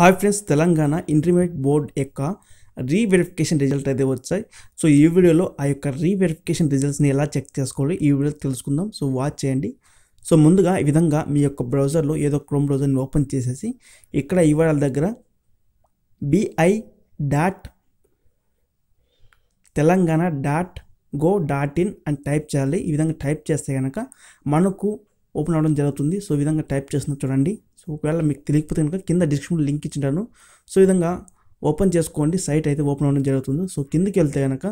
hi friends Telangana intermediate board యొక్క reverification result అయితే వచ్చాయి సో ఈ వీడియోలో ఆ యొక్క రీవెరిఫికేషన్ రిజల్ట్స్ని ఎలా చెక్ చేసుకోవాలి ఈ వీడియో తెలుసుకుందాం సో వాచ్ చేయండి సో ముందుగా ఈ విధంగా మీ యొక్క బ్రౌజర్లో ఏదో క్రోమ్ బ్రౌజర్ని ఓపెన్ చేసేసి ఇక్కడ ఇవాళ దగ్గర BI dot Telangana dot gov dot in అని టైప్ చేయాలి ఈ విధంగా టైప్ చేస్తే కనుక మనకు ఓపెన్ అవ్వడం జరుగుతుంది సో విధంగా టైప్ చేస్తున్న చూడండి సో ఒకవేళ మీకు తెలియకపోతే కనుక కింద డిస్క్రిప్షన్లో లింక్ ఇచ్చింటాను సో విధంగా ఓపెన్ చేసుకోండి సైట్ అయితే ఓపెన్ అవ్వడం జరుగుతుంది సో కిందకి వెళ్తే కనుక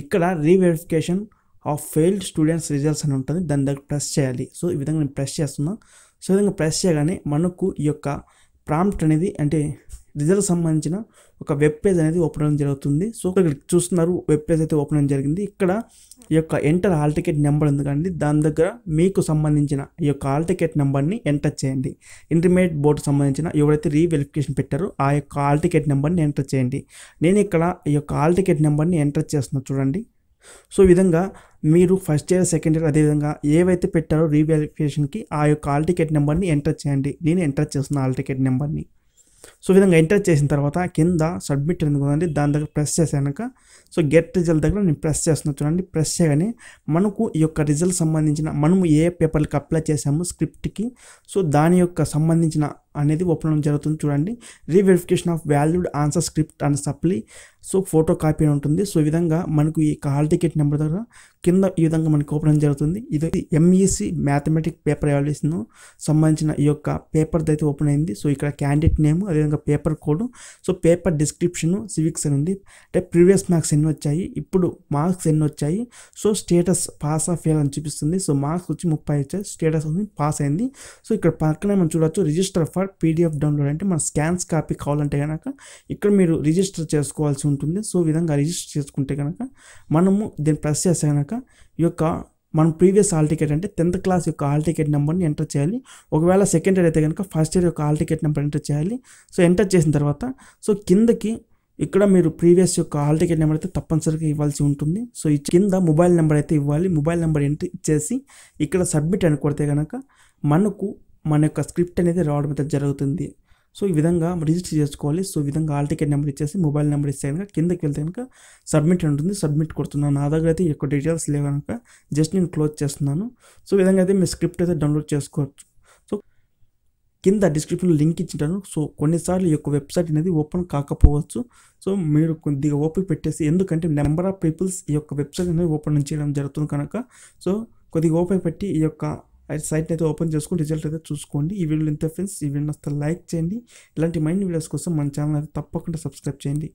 ఇక్కడ reverification of failed students results అని ఉంటుంది దాని దగ్గర ప్రెస్ చేయాలి సో ఈ విధంగా నేను ప్రెస్ చేస్తున్నాను సో విధంగా ప్రెస్ చేయగానే మనకు ఈ యొక్క ప్రాంప్ట్ అనేది అంటే రిజల్ట్ సంబంధించిన ఒక వెబ్ పేజ్ అనేది ఓపెన్ అవ్వడం జరుగుతుంది సో ఇక్కడ చూస్తున్నారు వెబ్ పేజ్ అయితే ఓపెన్ అవ్వడం జరిగింది ఇక్కడ ఈ యొక్క ఎంటర్ హాల్ టికెట్ నెంబర్ ఉంది కానీ దాని దగ్గర మీకు సంబంధించిన ఈ యొక్క హాల్ టికెట్ నెంబర్ని ఎంటర్ చేయండి ఇంటర్మీడియట్ బోర్డు సంబంధించిన ఎవరైతే రీవెరిఫికేషన్ పెట్టారో ఆ యొక్క హాల్ టికెట్ నెంబర్ని ఎంటర్ చేయండి నేను ఇక్కడ ఈ యొక్క హాల్ టికెట్ నెంబర్ని ఎంటర్ చేస్తున్నా చూడండి సో ఈ విధంగా మీరు ఫస్ట్ ఇయర్ సెకండ్ ఇయర్ అదేవిధంగా ఏవైతే పెట్టారో రీవాల్యుయేషన్కి ఆ యొక్క ఆల్ టికెట్ నెంబర్ని ఎంటర్ చేయండి నేను ఎంటర్ చేస్తున్న ఆల్ టికెట్ నెంబర్ని సో విధంగా ఎంటర్ చేసిన తర్వాత కింద సబ్మిట్ ఉంది కదండి దాని దగ్గర ప్రెస్ చేశాక సో గెట్ రిజల్ట్ దగ్గర నేను ప్రెస్ చేస్తున్నా చూడండి ప్రెస్ చేయగానే మనకు ఈ యొక్క రిజల్ట్ సంబంధించిన మనము ఏ పేపర్కి అప్లై చేసాము స్క్రిప్ట్కి సో దాని యొక్క సంబంధించిన అనేది ఓపెన్ జరుగుతుంది చూడండి reverification of valued answer script and supply so photo copy ఉంటుంది సో ఈ విధంగా మనకు ఈ హాల్ టికెట్ నెంబర్ దగ్గర కింద ఈ విధంగా మనకు ఓపెన్ జరుగుతుంది ఇది ఎంఈసి మ్యాథమెటిక్ పేపర్ ఎవాల్యుయేషన్ సంబంధించిన ఈ యొక్క పేపర్ అయితే ఓపెన్ అయింది సో ఇక్కడ క్యాండిడేట్ నేమ్ అదేవిధంగా paper code so paper description civics అని ఉంది అంటే ప్రీవియస్ మార్క్స్ ఎన్ని వచ్చాయి ఇప్పుడు మార్క్స్ ఎన్ని వచ్చాయి so status pass of fail అని చూపిస్తుంది సో మార్క్స్ వచ్చి ముప్పై వచ్చాయి స్టేటస్ వచ్చి పాస్ అయింది సో ఇక్కడ పక్కనే మనం చూడవచ్చు రిజిస్టర్ ఫర్ ద్వారా పీడిఎఫ్ డౌన్లోడ్ అంటే మన స్కాన్స్ కాపీ కావాలంటే కనుక ఇక్కడ మీరు రిజిస్టర్ చేసుకోవాల్సి ఉంటుంది సో విధంగా రిజిస్టర్ చేసుకుంటే కనుక మనము దీన్ని ప్రెస్ చేస్తే కనుక ఈ యొక్క మనం ప్రీవియస్ హాల్ టికెట్ అంటే టెన్త్ క్లాస్ యొక్క హాల్ టికెట్ నెంబర్ని ఎంటర్ చేయాలి ఒకవేళ సెకండ్ ఇయర్ అయితే కనుక ఫస్ట్ ఇయర్ యొక్క హాల్ టికెట్ నెంబర్ ఎంటర్ చేయాలి సో ఎంటర్ చేసిన తర్వాత సో కిందకి ఇక్కడ మీరు ప్రీవియస్ యొక్క హాల్ టికెట్ నెంబర్ అయితే తప్పనిసరిగా ఇవ్వాల్సి ఉంటుంది సో ఈ కింద మొబైల్ నెంబర్ అయితే ఇవ్వాలి మొబైల్ నెంబర్ ఎంటర్ ఇచ్చేసి ఇక్కడ సబ్మిట్ అని కొడితే కనుక మనకు మన యొక్క స్క్రిప్ట్ అనేది రావడం అయితే జరుగుతుంది సో ఈ విధంగా రిజిస్టర్ చేసుకోవాలి సో ఈ విధంగా ఆల్ టికెట్ నెంబర్ ఇచ్చేసి మొబైల్ నెంబర్ ఇస్తే కనుక కిందకి వెళ్తే కనుక సబ్మిట్ ఉంటుంది సబ్మిట్ కొడుతున్నాను నా దగ్గర అయితే ఎక్కువ డీటెయిల్స్ లేవు కనుక జస్ట్ నేను క్లోజ్ చేస్తున్నాను సో ఈ విధంగా అయితే మీ స్క్రిప్ట్ అయితే డౌన్లోడ్ చేసుకోవచ్చు సో కింద డిస్క్రిప్షన్లో లింక్ ఇచ్చింటాను సో కొన్నిసార్లు ఈ యొక్క వెబ్సైట్ అనేది ఓపెన్ కాకపోవచ్చు సో మీరు కొద్దిగా ఓపెన్ పెట్టేసి ఎందుకంటే నెంబర్ ఆఫ్ పీపుల్స్ ఈ యొక్క వెబ్సైట్ అనేది ఓపెన్ చేయడం జరుగుతుంది కనుక సో కొద్దిగా ఓపెన్ పెట్టి ఈ యొక్క అయితే సైట్ని అయితే ఓపెన్ చేసుకుని రిజల్ట్ అయితే చూసుకోండి ఈ వీడియోలు ఇంత ఫ్రెండ్స్ ఈ వీడియో వస్తే లైక్ చేయండి ఇలాంటి మైండ్ వీడియోస్ కోసం మన ఛానల్ అయితే తప్పకుండా సబ్స్క్రైబ్ చేయండి